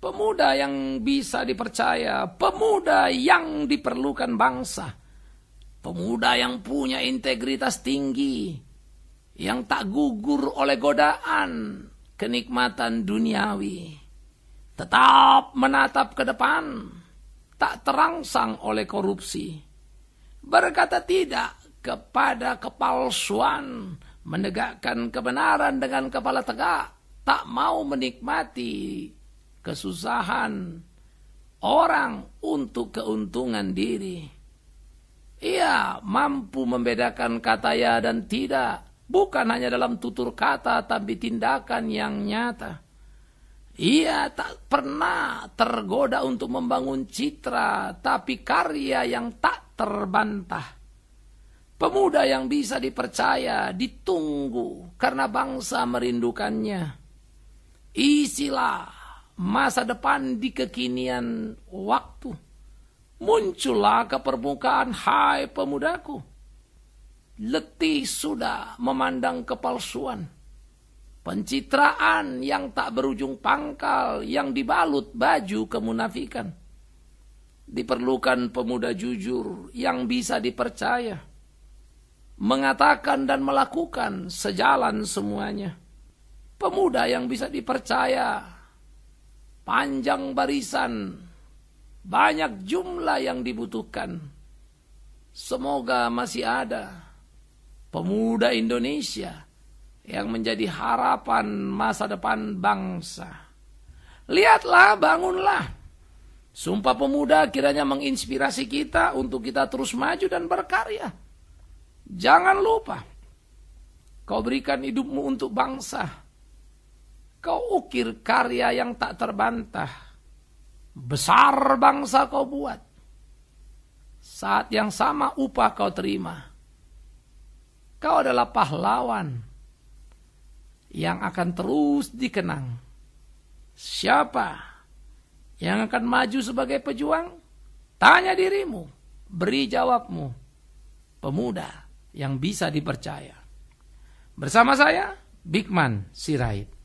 pemuda yang bisa dipercaya, pemuda yang diperlukan bangsa, pemuda yang punya integritas tinggi, yang tak gugur oleh godaan kenikmatan duniawi, tetap menatap ke depan, tak terangsang oleh korupsi, berkata tidak kepada kepalsuan, menegakkan kebenaran dengan kepala tegak, tak mau menikmati kesusahan orang untuk keuntungan diri. Ia mampu membedakan kata ya dan tidak, bukan hanya dalam tutur kata, tapi tindakan yang nyata. Ia tak pernah tergoda untuk membangun citra, tapi karya yang tak terbantah. Pemuda yang bisa dipercaya, ditunggu karena bangsa merindukannya. Isilah masa depan di kekinian waktu. Muncullah ke permukaan, hai pemudaku. Letih sudah memandang kepalsuan. Pencitraan yang tak berujung pangkal, yang dibalut baju kemunafikan. Diperlukan pemuda jujur yang bisa dipercaya. Mengatakan dan melakukan sejalan semuanya. Pemuda yang bisa dipercaya panjang barisan, banyak jumlah yang dibutuhkan. Semoga masih ada pemuda Indonesia yang menjadi harapan masa depan bangsa. Lihatlah, bangunlah. Sumpah pemuda kiranya menginspirasi kita untuk kita terus maju dan berkarya. Jangan lupa, kau berikan hidupmu untuk bangsa Kau ukir karya yang tak terbantah. Besar bangsa kau buat. Saat yang sama upah kau terima. Kau adalah pahlawan yang akan terus dikenang. Siapa yang akan maju sebagai pejuang? Tanya dirimu, beri jawabmu. Pemuda yang bisa dipercaya. Bersama saya, Bigman Sirait.